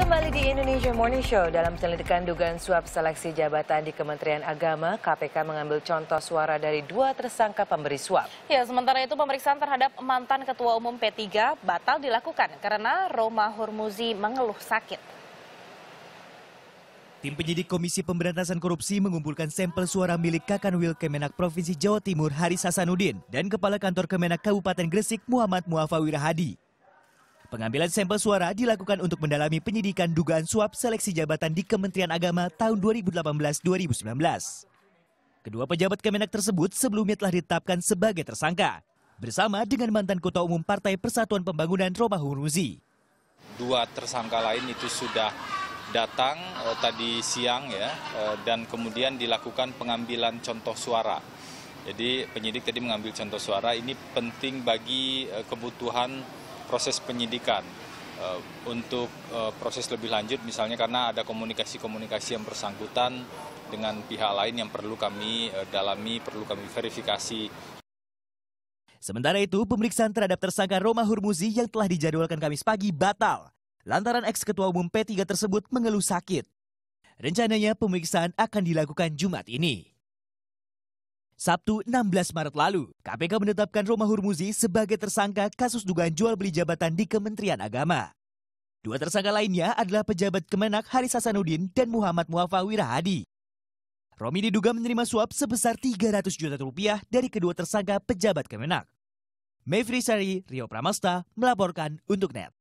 Kembali di Indonesia Morning Show, dalam penyelidikan dugaan suap seleksi jabatan di Kementerian Agama, KPK mengambil contoh suara dari dua tersangka pemberi suap. Ya, sementara itu pemeriksaan terhadap mantan Ketua Umum P3 batal dilakukan karena Roma Hormuzi mengeluh sakit. Tim penyidik Komisi Pemberantasan Korupsi mengumpulkan sampel suara milik Kakanwil Kemenak Provinsi Jawa Timur Haris Hasanuddin dan Kepala Kantor Kemenak Kabupaten Gresik Muhammad Muafawirahadi. Pengambilan sampel suara dilakukan untuk mendalami penyidikan dugaan suap seleksi jabatan di Kementerian Agama tahun 2018-2019. Kedua pejabat Kemenak tersebut sebelumnya telah ditetapkan sebagai tersangka bersama dengan mantan Ketua Umum Partai Persatuan Pembangunan Romahur Muzi. Dua tersangka lain itu sudah datang eh, tadi siang ya eh, dan kemudian dilakukan pengambilan contoh suara. Jadi penyidik tadi mengambil contoh suara ini penting bagi eh, kebutuhan proses penyidikan. Eh, untuk eh, proses lebih lanjut misalnya karena ada komunikasi-komunikasi yang bersangkutan dengan pihak lain yang perlu kami eh, dalami, perlu kami verifikasi. Sementara itu, pemeriksaan terhadap tersangka Roma Hurmuzi yang telah dijadwalkan Kamis pagi batal. Lantaran ex-ketua umum P3 tersebut mengeluh sakit. Rencananya pemeriksaan akan dilakukan Jumat ini. Sabtu 16 Maret lalu. KPK menetapkan Roma Hurmuzi sebagai tersangka kasus dugaan jual beli jabatan di Kementerian Agama. Dua tersangka lainnya adalah pejabat Kemenak Haris Hasanuddin dan Muhammad Muafa Wirahadi. Romi diduga menerima suap sebesar 300 juta rupiah dari kedua tersangka pejabat Kemenak. Mevri Sari, Rio Pramasta, melaporkan untuk NET.